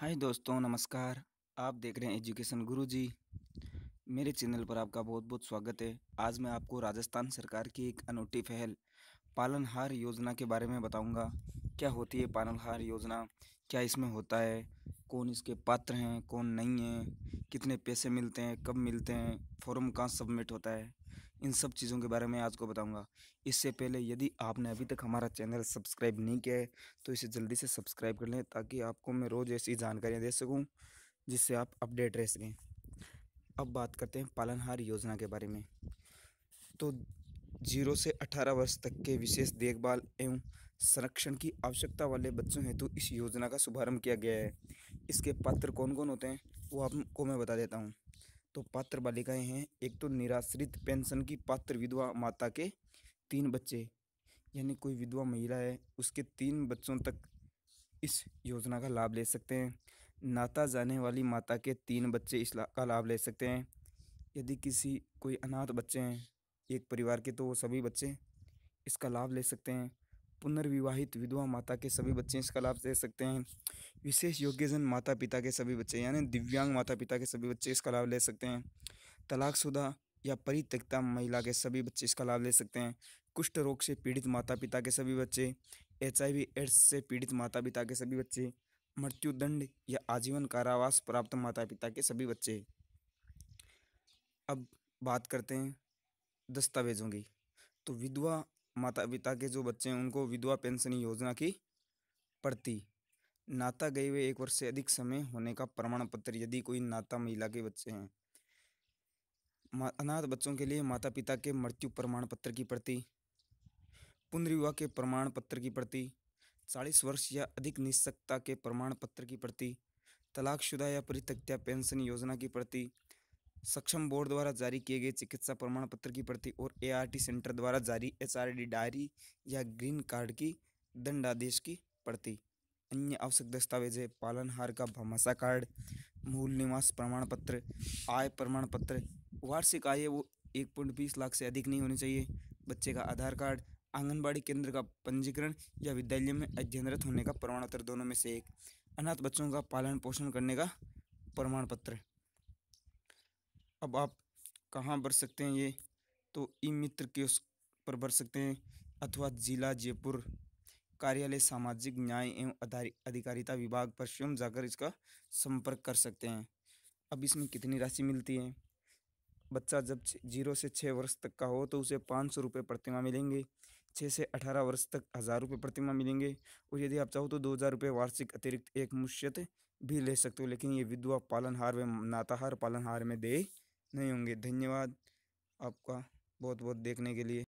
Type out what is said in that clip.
हाय दोस्तों नमस्कार आप देख रहे हैं एजुकेशन गुरु जी मेरे चैनल पर आपका बहुत बहुत स्वागत है आज मैं आपको राजस्थान सरकार की एक अनूठी पहल पालनहार योजना के बारे में बताऊंगा क्या होती है पालनहार योजना क्या इसमें होता है कौन इसके पात्र हैं कौन नहीं है कितने पैसे मिलते हैं कब मिलते हैं फॉर्म कहाँ सबमिट होता है इन सब चीज़ों के बारे में आज को बताऊंगा इससे पहले यदि आपने अभी तक हमारा चैनल सब्सक्राइब नहीं किया है तो इसे जल्दी से सब्सक्राइब कर लें ताकि आपको मैं रोज़ ऐसी जानकारियाँ दे सकूँ जिससे आप अपडेट रह सकें अब बात करते हैं पालनहार योजना के बारे में तो जीरो से अठारह वर्ष तक के विशेष देखभाल एवं संरक्षण की आवश्यकता वाले बच्चों हेतु इस योजना का शुभारंभ किया गया है इसके पात्र कौन कौन होते हैं वो आपको मैं बता देता हूँ तो पात्र बालिकाएं हैं एक तो निराश्रित पेंशन की पात्र विधवा माता के तीन बच्चे यानी कोई विधवा महिला है उसके तीन बच्चों तक इस योजना का लाभ ले सकते हैं नाता जाने वाली माता के तीन बच्चे इस ला, का लाभ ले सकते हैं यदि किसी कोई अनाथ बच्चे हैं एक परिवार के तो वो सभी बच्चे इसका लाभ ले सकते हैं पुनर्विवाहित विधवा माता के सभी बच्चे इसका लाभ ले सकते हैं विशेष योग्यजन माता पिता के सभी बच्चे यानी दिव्यांग माता पिता के सभी बच्चे इसका लाभ ले सकते हैं तलाकशुदा या परित्यक्ता महिला के सभी बच्चे इसका लाभ ले सकते हैं कुष्ठ रोग से पीड़ित माता पिता के सभी बच्चे एच एड्स से पीड़ित माता पिता के सभी बच्चे मृत्युदंड या आजीवन कारावास प्राप्त माता पिता के सभी बच्चे अब बात करते हैं दस्तावेजों की तो विधवा माता पिता के जो बच्चे हैं उनको विधवा पेंशन योजना की प्रति नाता गए हुए एक वर्ष से अधिक समय होने का प्रमाण पत्र यदि कोई नाता महिला के बच्चे हैं अनाथ बच्चों के लिए माता पिता के मृत्यु प्रमाण पत्र की प्रति पुनर्विवाह के प्रमाण पत्र की प्रति चालीस वर्ष या अधिक निश्चकता के प्रमाण पत्र की प्रति तलाकशुदा या परित्यक्त्या पेंशन योजना की प्रति सक्षम बोर्ड द्वारा जारी किए गए चिकित्सा प्रमाण पत्र की प्रति और एआरटी सेंटर द्वारा जारी एचआरडी डायरी या ग्रीन कार्ड की दंडादेश की प्रति अन्य आवश्यक दस्तावेज है पालनहार का भमासा कार्ड मूल निवास प्रमाण पत्र आय प्रमाण पत्र वार्षिक आय वो एक पॉइंट बीस लाख से अधिक नहीं होनी चाहिए बच्चे का आधार कार्ड आंगनबाड़ी केंद्र का पंजीकरण या विद्यालय में अध्ययनरत होने का प्रमाण पत्र दोनों में से एक अनाथ बच्चों का पालन पोषण करने का प्रमाण पत्र अब आप कहाँ भर सकते हैं ये तो ई मित्र के उस पर भर सकते हैं अथवा जिला जयपुर कार्यालय सामाजिक न्याय एवं अधिकारिता विभाग पर स्वयं जाकर इसका संपर्क कर सकते हैं अब इसमें कितनी राशि मिलती है बच्चा जब जीरो से छः वर्ष तक का हो तो उसे पाँच सौ रुपये प्रतिमा मिलेंगे छः से अठारह वर्ष तक हज़ार रुपये प्रतिमा मिलेंगे और यदि आप चाहो तो दो हज़ार रुपये वार्षिक अतिरिक्त एक मुश्यत भी ले सकते हो लेकिन ये विधवा पालनहार व नाताहार पालनहार में दे नहीं होंगे धन्यवाद आपका बहुत बहुत देखने के लिए